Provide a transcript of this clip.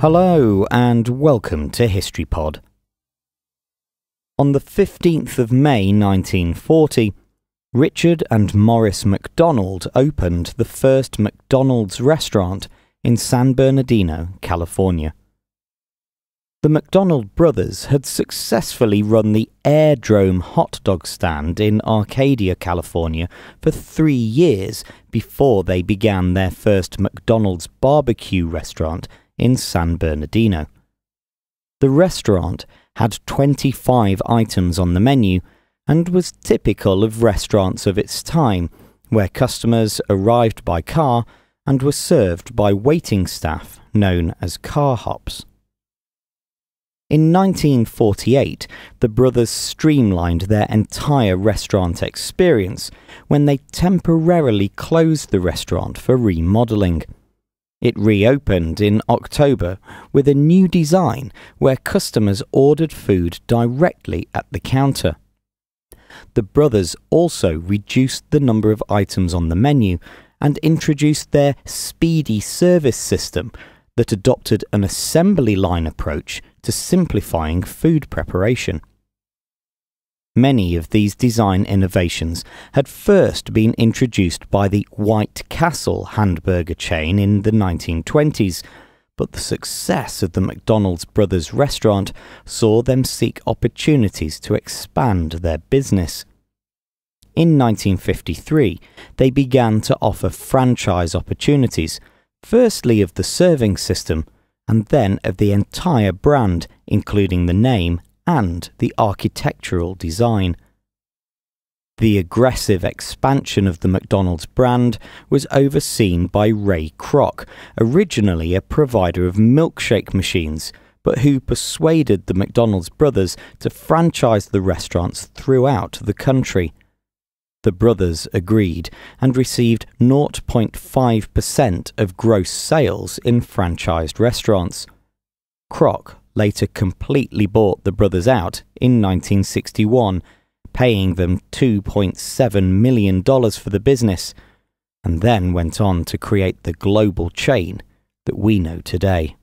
Hello and welcome to History Pod. On the 15th of May 1940, Richard and Morris MacDonald opened the first McDonald's restaurant in San Bernardino, California. The MacDonald brothers had successfully run the Airdrome hot dog stand in Arcadia, California for three years before they began their first McDonald's barbecue restaurant in San Bernardino. The restaurant had 25 items on the menu and was typical of restaurants of its time, where customers arrived by car and were served by waiting staff known as car hops. In 1948, the brothers streamlined their entire restaurant experience when they temporarily closed the restaurant for remodelling. It reopened in October with a new design where customers ordered food directly at the counter. The brothers also reduced the number of items on the menu and introduced their speedy service system that adopted an assembly line approach to simplifying food preparation. Many of these design innovations had first been introduced by the White Castle hamburger chain in the 1920s, but the success of the McDonald's Brothers restaurant saw them seek opportunities to expand their business. In 1953, they began to offer franchise opportunities, firstly of the serving system, and then of the entire brand, including the name and the architectural design. The aggressive expansion of the McDonald's brand was overseen by Ray Kroc, originally a provider of milkshake machines, but who persuaded the McDonald's brothers to franchise the restaurants throughout the country. The brothers agreed and received 0.5% of gross sales in franchised restaurants. Kroc later completely bought the brothers out in 1961, paying them $2.7 million for the business, and then went on to create the global chain that we know today.